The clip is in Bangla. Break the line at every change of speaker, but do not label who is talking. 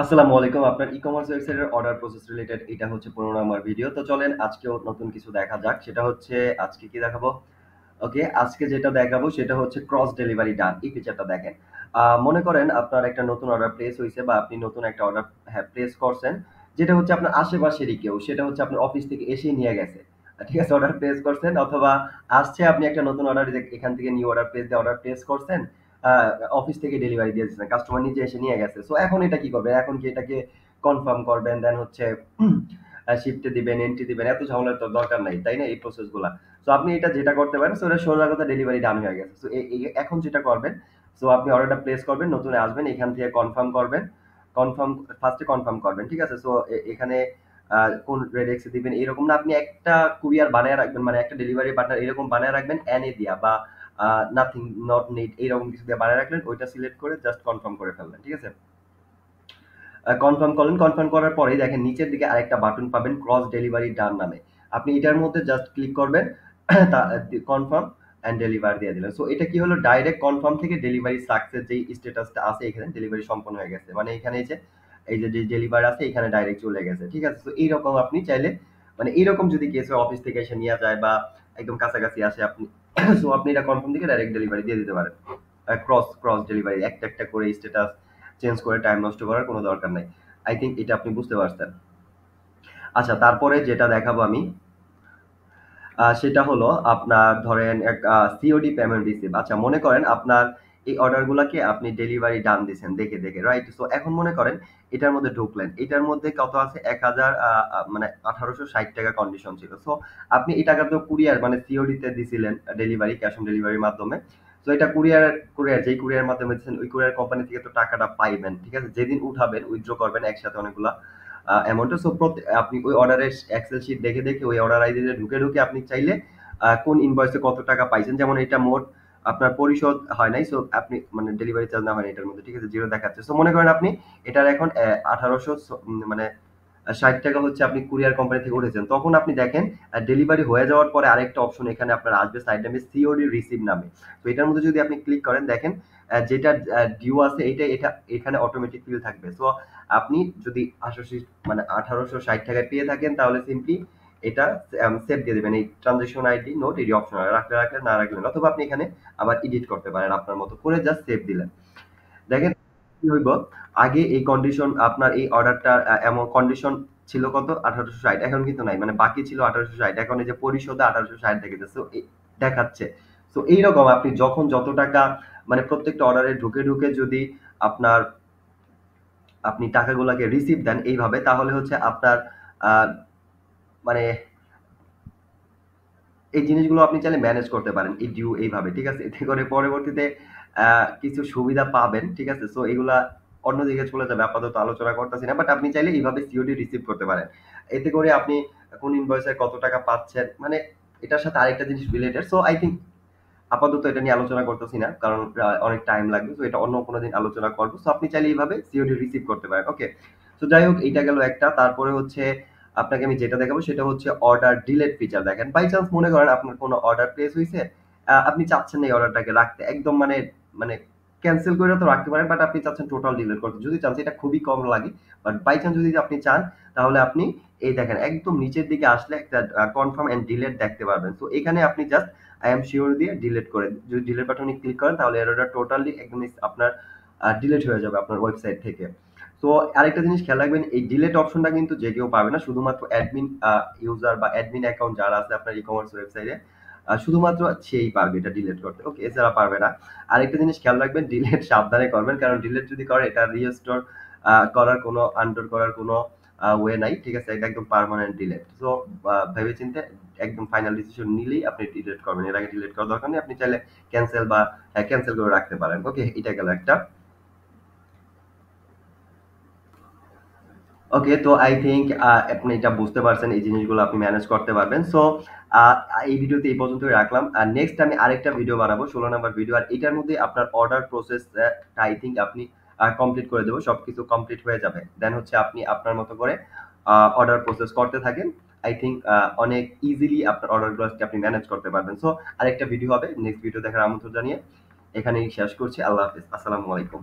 আসসালামু আলাইকুম আপনার ই কমার্স ওয়েবসাইটের অর্ডার প্রসেস রিলেটেড এটা হচ্ছে পুরোনো আমার ভিডিও তো চলেন আজকেও নতুন কিছু দেখা যাক সেটা হচ্ছে আজকে কি দেখাবো ওকে আজকে যেটা দেখাবো সেটা হচ্ছে ক্রস ডেলিভারি ডান এই ফিচারটা দেখেন মনে করেন আপনার একটা নতুন অর্ডার প্লেস হয়েছে বা আপনি নতুন একটা অর্ডার হ্যাঁ প্লেস করছেন যেটা হচ্ছে আপনার আশেপাশেরই কেউ সেটা হচ্ছে আপনার অফিস থেকে এসেই নিয়ে গেছে ঠিক আছে অর্ডার প্লেস করছেন অথবা আসছে আপনি একটা নতুন অর্ডার এখান থেকে নিউ অর্ডার প্লেস দিয়ে অর্ডার প্লেস করছেন অফিস থেকে ডেলিভারি দিয়েছেন কাস্টমার নিজে এসে নিয়ে গেছে সো এখন এটা কি করবেন এখন কি এটাকে কনফার্ম করবেন দেন হচ্ছে শিফটে দিবেন এন্ট্রি দিবেন এত ঝামেলার তো দরকার নাই তাই না এই প্রসেসগুলো সো আপনি এটা যেটা করতে পারেন সো এটা সোজা কথা ডেলিভারি ডান হয়ে গেছে সো এখন যেটা করবেন সো আপনি অর্ডারটা প্লেস করবেন নতুন আসবেন এখান থেকে কনফার্ম করবেন কনফার্ম ফার্স্টে কনফার্ম করবেন ঠিক আছে সো এখানে কোন রেডেক্সে দিবেন এরকম না আপনি একটা কুরিয়ার বানায় রাখবেন মানে একটা ডেলিভারি পার্টনার এরকম বানায় রাখবেন এনে দিয়া বা নাথিং নট নিড এইরকম কিছু দিয়ে বানিয়ে রাখলেন ওইটা সিলেক্ট করে জাস্ট কনফার্ম করে ফেললেন ঠিক আছে কনফার্ম করলেন কনফার্ম করার পরেই দেখেন নিচের দিকে আরেকটা বাটন পাবেন ক্রস ডেলিভারি ডান নামে আপনি এটার মধ্যে জাস্ট ক্লিক করবেন কনফার্ম অ্যান্ড ডেলিভার দিয়ে দিলেন সো এটা কি হলো ডাইরেক্ট কনফার্ম থেকে ডেলিভারি সাকসেস যেই স্ট্যাটাসটা আছে এখানে ডেলিভারি সম্পন্ন হয়ে গেছে মানে এখানে এই যে এই যে ডেলিভার আছে এখানে ডাইরেক্ট চলে গেছে ঠিক আছে তো এইরকম আপনি চাইলে মানে এইরকম যদি কেস অফিস থেকে এসে নিয়ে যায় বা একদম কাছাকাছি আসে আপনি সো আপনি এটা কনফার্ম থেকে ডাইরেক্ট ডেলিভারি দিয়ে দিতে পারেন ক্রস ক্রস ডেলিভারি একটা একটা করে স্ট্যাটাস চেঞ্জ করে টাইম নষ্ট করার কোনো দরকার নাই আই থিঙ্ক এটা আপনি বুঝতে পারছেন আচ্ছা তারপরে যেটা দেখাবো আমি সেটা হলো আপনার ধরেন এক সিওডি পেমেন্ট রিসিভ আচ্ছা মনে করেন আপনার এই অর্ডারগুলোকে আপনি ডেলিভারি ডান দিয়েছেন দেখে দেখে রাইট সো এখন মনে করেন এটার মধ্যে ঢুকলেন এটার মধ্যে কত আছে এক হাজার মানে আঠারোশো ষাট টাকা কন্ডিশন ছিল সো আপনি এই টাকা তো কুরিয়ার মানে সিওডিতে দিছিলেন ডেলিভারি ক্যাশ অন ডেলিভারির মাধ্যমে তো এটা কুরিয়ার কুরিয়ার যেই কুরিয়ার মাধ্যমে দিচ্ছেন ওই কুরিয়ার কোম্পানি থেকে তো টাকাটা পাইবেন ঠিক আছে যেদিন উঠাবেন উইথড্র করবেন একসাথে অনেকগুলা অ্যামাউন্টটা সো আপনি ওই অর্ডারের এক্সেল শিট দেখে দেখে ওই অর্ডার আইডিতে ঢুকে ঢুকে আপনি চাইলে কোন ইনভয়েসে কত টাকা পাইছেন যেমন এটা মোট আপনার পরিশোধ হয় নাই সো আপনি মানে ডেলিভারি চার্জ না হয় এটার মধ্যে ঠিক আছে জিরো দেখাচ্ছে সো মনে করেন আপনি এটার এখন আঠারোশো মানে ষাট টাকা হচ্ছে আপনি কুরিয়ার কোম্পানি থেকে উঠেছেন তখন আপনি দেখেন ডেলিভারি হয়ে যাওয়ার পরে আরেকটা অপশন এখানে আপনার আসবে সাইড নামে সিওডি রিসিভ নামে তো এটার মধ্যে যদি আপনি ক্লিক করেন দেখেন যেটা ডিউ আছে এটা এটা এখানে অটোমেটিক ফিল থাকবে সো আপনি যদি আঠারোশো মানে আঠারোশো ষাট টাকায় পেয়ে থাকেন তাহলে সিম্পলি এটা সেভ um, দিয়ে দেবেন এই ট্রানজেকশন আইডি নোট এটি অপশনাল রাখলে রাখলে না রাখলেন অথবা আপনি এখানে আবার এডিট করতে পারেন আপনার মতো করে জাস্ট সেভ দিলেন দেখেন কি হইব আগে এই কন্ডিশন আপনার এই অর্ডারটা এমন কন্ডিশন ছিল কত আঠারোশো ষাট এখন কিন্তু নাই মানে বাকি ছিল আঠারোশো ষাট এখন এই যে পরিশোধে আঠারোশো ষাট দেখেছে দেখাচ্ছে তো এইরকম আপনি যখন যত টাকা মানে প্রত্যেকটা অর্ডারে ঢুকে ঢুকে যদি আপনার আপনি টাকাগুলোকে রিসিভ দেন এইভাবে তাহলে হচ্ছে আপনার মানে এই জিনিসগুলো আপনি চাইলে ম্যানেজ করতে পারেন এই ডিউ এইভাবে ঠিক আছে এতে করে পরবর্তীতে কিছু সুবিধা পাবেন ঠিক আছে সো এগুলা অন্যদিকে চলে যাবে আপাতত আলোচনা করতেছি না বাট আপনি চাইলে এইভাবে সিওডি রিসিভ করতে পারেন এতে করে আপনি কোন ইনভয়েসে কত টাকা পাচ্ছেন মানে এটার সাথে আরেকটা জিনিস রিলেটেড সো আই থিঙ্ক আপাতত এটা নিয়ে আলোচনা করতেছি না কারণ অনেক টাইম লাগবে সো এটা অন্য কোনো দিন আলোচনা করবো সো আপনি চাইলে এইভাবে সিওডি রিসিভ করতে পারেন ওকে তো যাই হোক এটা গেল একটা তারপরে হচ্ছে আপনাকে আমি যেটা দেখাবো সেটা হচ্ছে অর্ডার ডিলেট ফিচার দেখেন বাই চান্স মনে করেন আপনার কোনো অর্ডার প্লেস হয়েছে আপনি চাচ্ছেন এই অর্ডারটাকে রাখতে একদম মানে মানে ক্যান্সেল করে তো রাখতে পারেন বাট আপনি চাচ্ছেন টোটাল ডিলেট করতে যদি চান এটা খুবই কম লাগে বাট বাই চান্স যদি আপনি চান তাহলে আপনি এই দেখেন একদম নিচের দিকে আসলে একটা কনফার্ম অ্যান্ড ডিলেট দেখতে পারবেন তো এখানে আপনি জাস্ট আই এম শিওর দিয়ে ডিলেট করে যদি ডিলেট বাটনে ক্লিক করেন তাহলে এরটা টোটালি একদম আপনার ডিলেট হয়ে যাবে আপনার ওয়েবসাইট থেকে তো আরেকটা জিনিস খেয়াল রাখবেন এই ডিলেট অপশনটা কিন্তু যে কেউ পাবে না শুধুমাত্র অ্যাডমিন ইউজার বা অ্যাডমিন অ্যাকাউন্ট যারা আছে আপনার ই কমার্স ওয়েবসাইটে শুধুমাত্র সেই পারবে এটা ডিলেট করতে ওকে এছাড়া পারবে না আরেকটা জিনিস খেয়াল রাখবেন ডিলেট সাবধানে করবেন কারণ ডিলেট যদি করে এটা রিস্টোর করার কোনো আন্ডার করার কোনো ওয়ে নাই ঠিক আছে এটা একদম পার্মানেন্ট ডিলেট তো ভেবে চিন্তে একদম ফাইনাল ডিসিশন নিলেই আপনি ডিলেট করবেন এর আগে ডিলেট করার দরকার নেই আপনি চাইলে ক্যান্সেল বা ক্যান্সেল করে রাখতে পারেন ওকে এটা গেল একটা ওকে তো আই থিঙ্ক আপনি এটা বুঝতে পারছেন এই জিনিসগুলো আপনি ম্যানেজ করতে পারবেন সো uh, এই ভিডিওতে এই পর্যন্ত রাখলাম আর নেক্সট আমি আরেকটা ভিডিও বানাবো ষোলো নাম্বার ভিডিও আর এটার মধ্যে আপনার অর্ডার প্রসেস আই থিঙ্ক আপনি কমপ্লিট uh, করে দেবো সব কিছু কমপ্লিট হয়ে যাবে দেন হচ্ছে আপনি আপনার মতো করে অর্ডার uh, প্রসেস করতে থাকেন আই থিঙ্ক অনেক ইজিলি আপনার অর্ডারগুলো আপনি ম্যানেজ করতে পারবেন সো আরেকটা ভিডিও হবে নেক্সট ভিডিও দেখার আমন্ত্রণ জানিয়ে এখানেই শেষ করছি আল্লাহ হাফিজ আসসালামু আলাইকুম